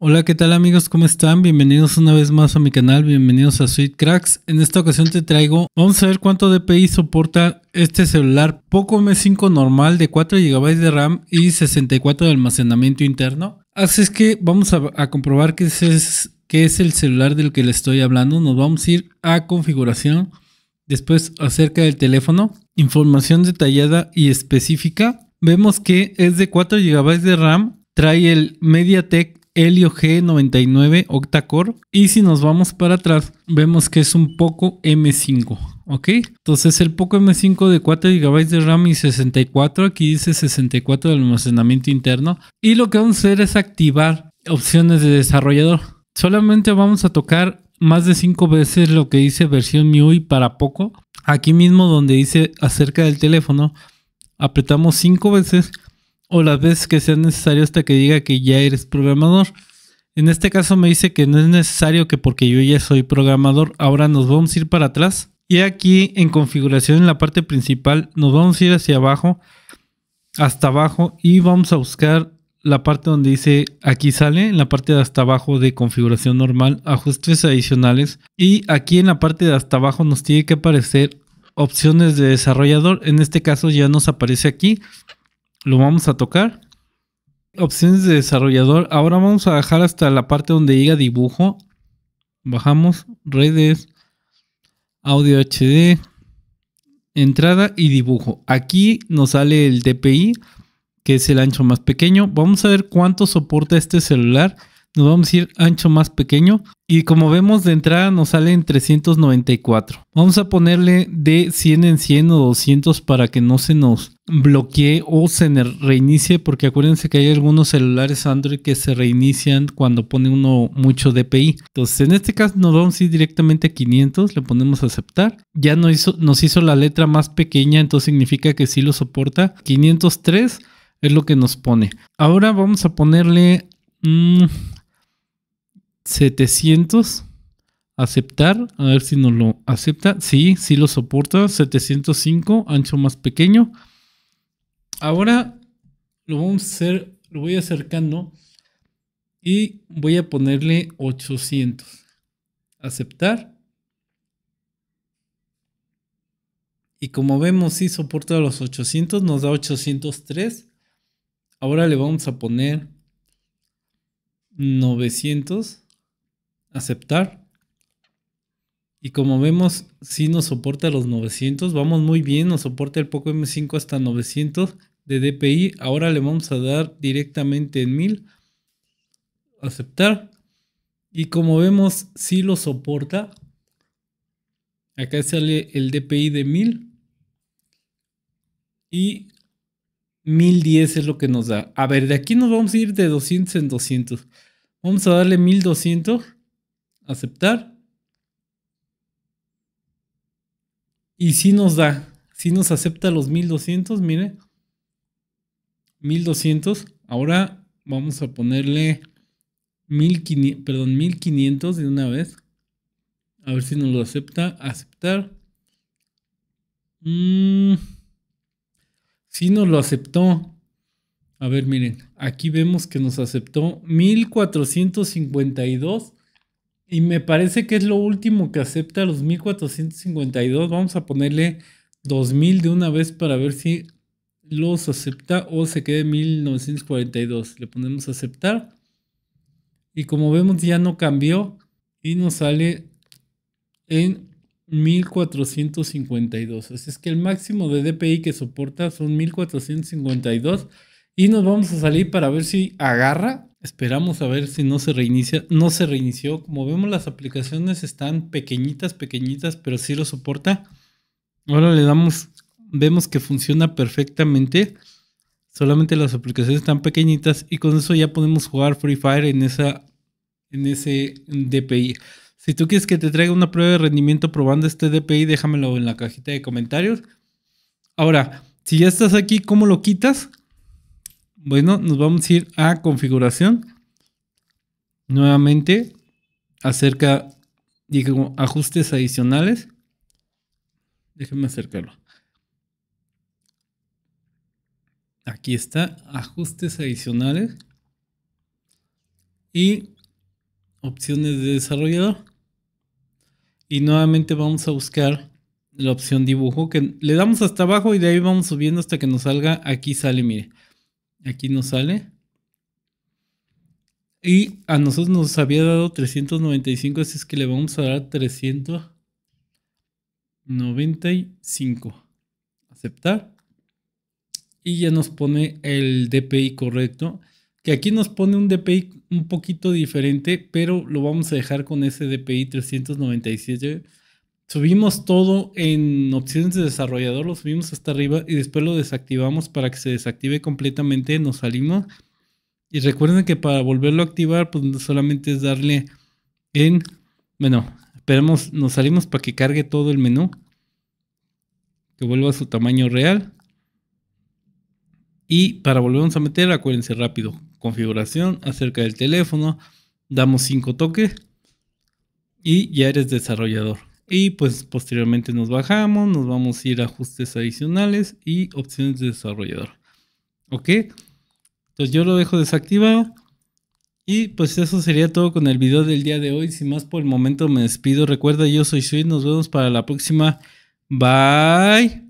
Hola, ¿qué tal amigos? ¿Cómo están? Bienvenidos una vez más a mi canal, bienvenidos a Sweet Cracks. En esta ocasión te traigo, vamos a ver cuánto DPI soporta este celular Poco M5 normal de 4 GB de RAM y 64 de almacenamiento interno. Así es que vamos a, comprobar qué es, qué es el celular del que le estoy hablando. Nos vamos a ir a configuración, después acerca del teléfono, información detallada y específica. Vemos que es de 4 GB de RAM, trae el MediaTek Helio G99 octa-core. Y si nos vamos para atrás, vemos que es un Poco M5. ¿ok? Entonces el Poco M5 de 4 GB de RAM y 64, aquí dice 64 de almacenamiento interno. Y lo que vamos a hacer es activar opciones de desarrollador. Solamente vamos a tocar más de 5 veces lo que dice versión MIUI para Poco. Aquí mismo donde dice acerca del teléfono, apretamos 5 veces o las veces que sea necesario hasta que diga que ya eres programador. En este caso me dice que no es necesario que porque yo ya soy programador, ahora nos vamos a ir para atrás. Y aquí en configuración en la parte principal nos vamos a ir hacia abajo, hasta abajo y vamos a buscar la parte donde dice aquí sale, en la parte de hasta abajo de configuración normal, ajustes adicionales y aquí en la parte de hasta abajo nos tiene que aparecer opciones de desarrollador. En este caso ya nos aparece aquí lo vamos a tocar. Opciones de desarrollador. Ahora vamos a bajar hasta la parte donde diga dibujo. Bajamos redes, audio HD, entrada y dibujo. Aquí nos sale el DPI, que es el ancho más pequeño. Vamos a ver cuánto soporta este celular. Nos vamos a ir ancho más pequeño. Y como vemos de entrada nos sale salen 394. Vamos a ponerle de 100 en 100 o 200 para que no se nos bloquee o se reinicie porque acuérdense que hay algunos celulares Android que se reinician cuando pone uno mucho DPI. Entonces en este caso nos vamos a ir directamente a 500, le ponemos aceptar. Ya nos hizo, nos hizo la letra más pequeña, entonces significa que sí lo soporta. 503 es lo que nos pone. Ahora vamos a ponerle... Mmm, 700. Aceptar. A ver si nos lo acepta. Sí, sí lo soporta. 705. Ancho más pequeño. Ahora lo vamos a hacer. Lo voy acercando. Y voy a ponerle 800. Aceptar. Y como vemos, si sí soporta los 800. Nos da 803. Ahora le vamos a poner 900 aceptar. Y como vemos, si nos soporta los 900. Vamos muy bien, nos soporta el Poco M5 hasta 900 de DPI. Ahora le vamos a dar directamente en 1000. Aceptar. Y como vemos, si lo soporta. Acá sale el DPI de 1000. Y 1010 es lo que nos da. A ver, de aquí nos vamos a ir de 200 en 200. Vamos a darle 1200 aceptar. Y si nos da, si nos acepta los 1200, mire. 1200. Ahora vamos a ponerle 1500, perdón, 1500 de una vez. A ver si nos lo acepta. Aceptar. si mm, sí nos lo aceptó. A ver, miren, aquí vemos que nos aceptó 1452 y me parece que es lo último que acepta los 1452. Vamos a ponerle 2000 de una vez para ver si los acepta o se quede 1942. Le ponemos aceptar. Y como vemos ya no cambió y nos sale en 1452. Así es que el máximo de DPI que soporta son 1452. Y nos vamos a salir para ver si agarra Esperamos a ver si no se reinicia. No se reinició. Como vemos, las aplicaciones están pequeñitas, pequeñitas, pero sí lo soporta. Ahora le damos, vemos que funciona perfectamente. Solamente las aplicaciones están pequeñitas y con eso ya podemos jugar Free Fire en esa en ese DPI. Si tú quieres que te traiga una prueba de rendimiento probando este DPI, déjamelo en la cajita de comentarios. Ahora, si ya estás aquí, ¿cómo lo quitas? Bueno, nos vamos a ir a configuración. Nuevamente, acerca, digo, ajustes adicionales. Déjenme acercarlo. Aquí está, ajustes adicionales. Y opciones de desarrollador. Y nuevamente vamos a buscar la opción dibujo que le damos hasta abajo y de ahí vamos subiendo hasta que nos salga. Aquí sale, mire. Aquí nos sale. Y a nosotros nos había dado 395, así es que le vamos a dar 395. Aceptar. Y ya nos pone el DPI correcto. Que aquí nos pone un DPI un poquito diferente, pero lo vamos a dejar con ese DPI 397 subimos todo en opciones de desarrollador, lo subimos hasta arriba y después lo desactivamos para que se desactive completamente, nos salimos. Y recuerden que para volverlo a activar, pues solamente es darle en, bueno, esperemos, nos salimos para que cargue todo el menú, que vuelva a su tamaño real. Y para volvernos a meter, acuérdense rápido, configuración acerca del teléfono, damos 5 toques y ya eres desarrollador. Y pues posteriormente nos bajamos, nos vamos a ir a ajustes adicionales y opciones de desarrollador. ¿Ok? Entonces yo lo dejo desactivado. Y pues eso sería todo con el video del día de hoy. Sin más por el momento me despido. Recuerda, yo soy Sweet. Nos vemos para la próxima. Bye.